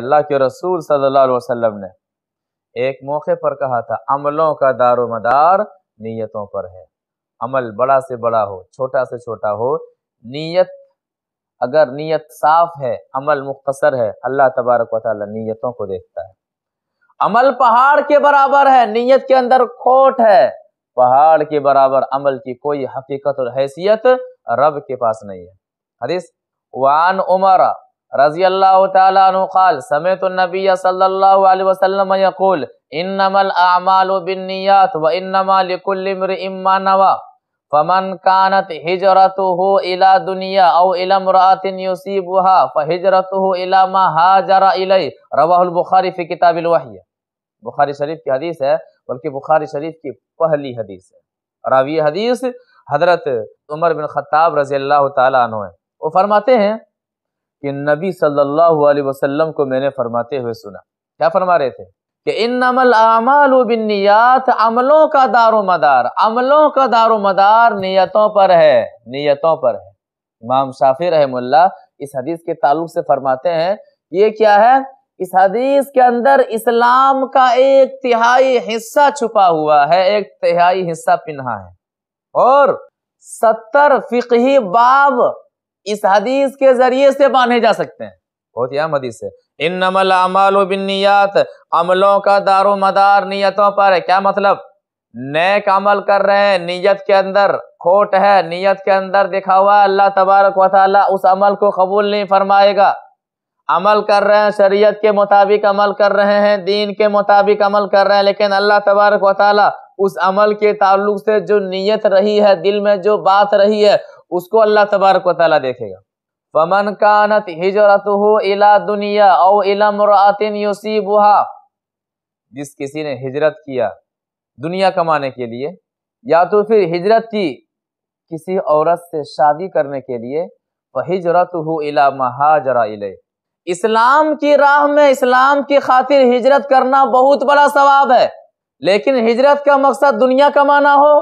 अल्लाह के रसूल सल्लल्लाहु अलैहि वसल्लम ने एक मौके पर कहा था अमलों का दारो मदार नीयतों पर है अमल बड़ा से बड़ा हो छोटा से छोटा हो नीयत अगर नीयत साफ है अमल मुख्तसर है अल्लाह तबारक वाली नीयतों को देखता है अमल पहाड़ के बराबर है नीयत के अंदर खोट है पहाड़ के बराबर अमल की कोई हकीकत और हैसियत रब के पास नहीं है हदीस वान उमर रजी अल्लाह तआल समय तो नबी सल्लल्लाहु वसल्लम यकूल इन्नमल आमाल बिन्नियात व इन्नमल इम्मा नवा फमन कानत हिजरत हो इला दुनिया औ इलम रातिन युसीबुहा फहिजरत हो इला मा हाजरा इलै रवाहुल बुखारी फी किताबिल वही बुखारी शरीफ की हदीस है बल्कि बुखारी शरीफ की पहली हदीस है रावी हदीस हजरत उमर बिन खत्ताब रजी अल्लाह तआला है वो फरमाते हैं कि नबी सल्लल्लाहु अलैहि वसल्लम को मैंने फरमाते हुए सुना क्या फरमा रहे थे कि इन अमल आमाल बिनियात अमलों का दारो मदार अमलों का दारो मदार नीयतों पर है नीयतों पर है इमाम शाफी रहमुल्ला इस हदीस के ताल्लुक से फरमाते हैं ये क्या है इस हदीस के अंदर इस्लाम का एक तिहाई हिस्सा छुपा हुआ है एक तिहाई हिस्सा पिन्हा है और सत्तर फिकही बाब इस हदीस के जरिए से बांधे जा सकते हैं बहुत ही अहम हदीस है इन नमल अमल बिन्नीत अमलों का दारो मदार नियतों पर है क्या मतलब नेक अमल कर रहे हैं नियत के अंदर खोट है नियत के अंदर देखा हुआ अल्लाह तबारक वाली उस अमल को कबूल नहीं फरमाएगा अमल कर रहे हैं शरीयत के मुताबिक अमल कर रहे हैं दीन के मुताबिक अमल कर रहे हैं लेकिन अल्लाह तबारक वाली उस अमल के ताल्लुक से जो नियत रही है दिल में जो बात रही है उसको अल्लाह तबारक वाली देखेगा फमन कानत हिजरत हो इला दुनिया औ इला मुरातिन यूसीबुहा जिस किसी ने हिजरत किया दुनिया कमाने के लिए या तो फिर हिजरत की किसी औरत से शादी करने के लिए वह हिजरत हो इला महाजरा इले इस्लाम की राह में इस्लाम की खातिर हिजरत करना बहुत बड़ा सवाब है लेकिन हिजरत का मकसद दुनिया कमाना हो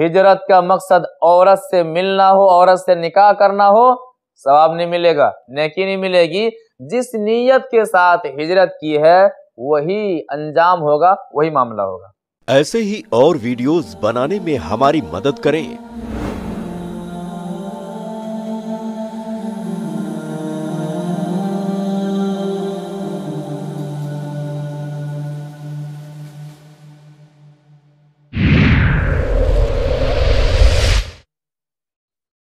हिजरत का मकसद औरत से मिलना हो औरत से निकाह करना हो सवाब नहीं मिलेगा नेकी नहीं मिलेगी जिस नीयत के साथ हिजरत की है वही अंजाम होगा वही मामला होगा ऐसे ही और वीडियोस बनाने में हमारी मदद करें